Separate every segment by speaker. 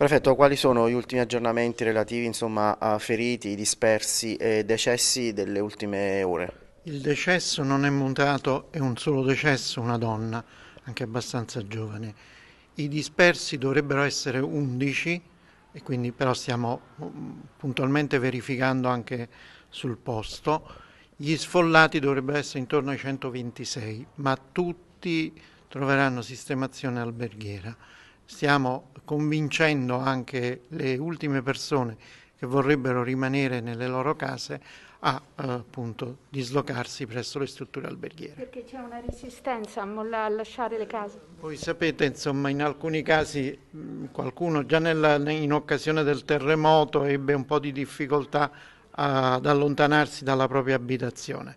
Speaker 1: Prefetto, quali sono gli ultimi aggiornamenti relativi insomma, a feriti, dispersi e decessi delle ultime ore? Il decesso non è mutato, è un solo decesso, una donna, anche abbastanza giovane. I dispersi dovrebbero essere 11 e quindi però stiamo mm, puntualmente verificando anche sul posto. Gli sfollati dovrebbero essere intorno ai 126, ma tutti troveranno sistemazione alberghiera stiamo convincendo anche le ultime persone che vorrebbero rimanere nelle loro case a eh, appunto, dislocarsi presso le strutture alberghiere. Perché c'è una resistenza a, molla, a lasciare le case? Voi sapete, insomma, in alcuni casi qualcuno già nella, in occasione del terremoto ebbe un po' di difficoltà ad allontanarsi dalla propria abitazione.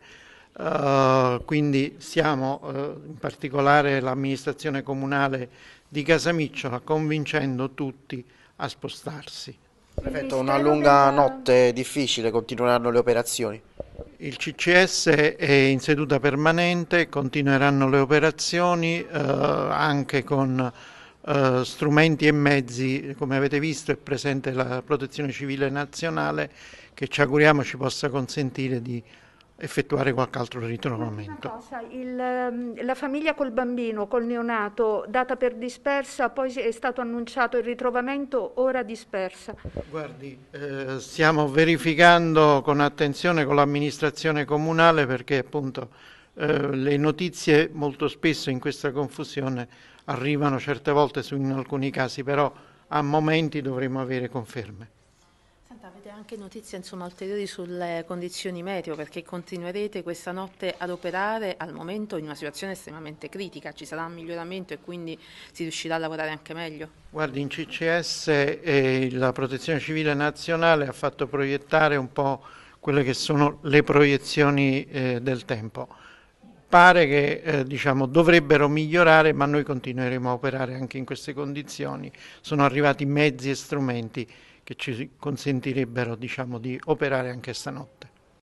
Speaker 1: Eh, quindi siamo uh, in particolare l'amministrazione comunale di Casamicciola convincendo tutti a spostarsi. Prefetto, una lunga notte difficile, continueranno le operazioni? Il CCS è in seduta permanente, continueranno le operazioni uh, anche con strumenti e mezzi, come avete visto è presente la protezione civile nazionale che ci auguriamo ci possa consentire di effettuare qualche altro ritrovamento. Cosa, il, ehm, la famiglia col bambino, col neonato, data per dispersa, poi è stato annunciato il ritrovamento, ora dispersa. Guardi, eh, stiamo verificando con attenzione con l'amministrazione comunale perché appunto eh, le notizie molto spesso in questa confusione arrivano certe volte su, in alcuni casi, però a momenti dovremo avere conferme. Senta, avete anche notizie insomma, ulteriori sulle condizioni meteo perché continuerete questa notte ad operare al momento in una situazione estremamente critica, ci sarà un miglioramento e quindi si riuscirà a lavorare anche meglio? Guardi, in CCS eh, la Protezione Civile Nazionale ha fatto proiettare un po' quelle che sono le proiezioni eh, del tempo. Pare che eh, diciamo, dovrebbero migliorare, ma noi continueremo a operare anche in queste condizioni. Sono arrivati mezzi e strumenti che ci consentirebbero diciamo, di operare anche stanotte.